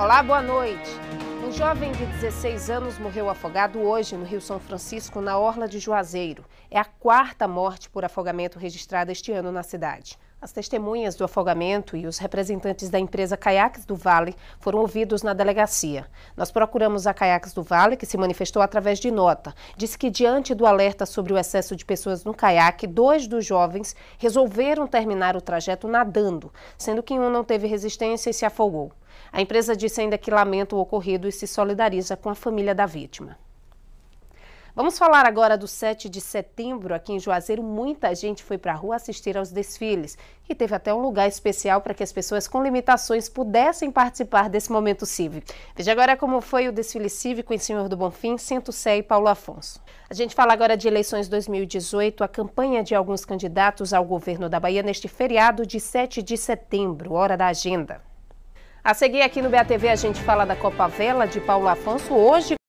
Olá, boa noite. Um jovem de 16 anos morreu afogado hoje no Rio São Francisco, na Orla de Juazeiro. É a quarta morte por afogamento registrada este ano na cidade. As testemunhas do afogamento e os representantes da empresa Caiaques do Vale foram ouvidos na delegacia. Nós procuramos a Caiaques do Vale, que se manifestou através de nota. Disse que, diante do alerta sobre o excesso de pessoas no caiaque, dois dos jovens resolveram terminar o trajeto nadando, sendo que um não teve resistência e se afogou. A empresa disse ainda que lamenta o ocorrido e se solidariza com a família da vítima. Vamos falar agora do 7 de setembro. Aqui em Juazeiro, muita gente foi para a rua assistir aos desfiles e teve até um lugar especial para que as pessoas com limitações pudessem participar desse momento cívico. Veja agora como foi o desfile cívico em Senhor do Bonfim, Santo Sé e Paulo Afonso. A gente fala agora de eleições 2018, a campanha de alguns candidatos ao governo da Bahia neste feriado de 7 de setembro, hora da agenda. A seguir aqui no BATV a gente fala da Copa Vela de Paulo Afonso hoje.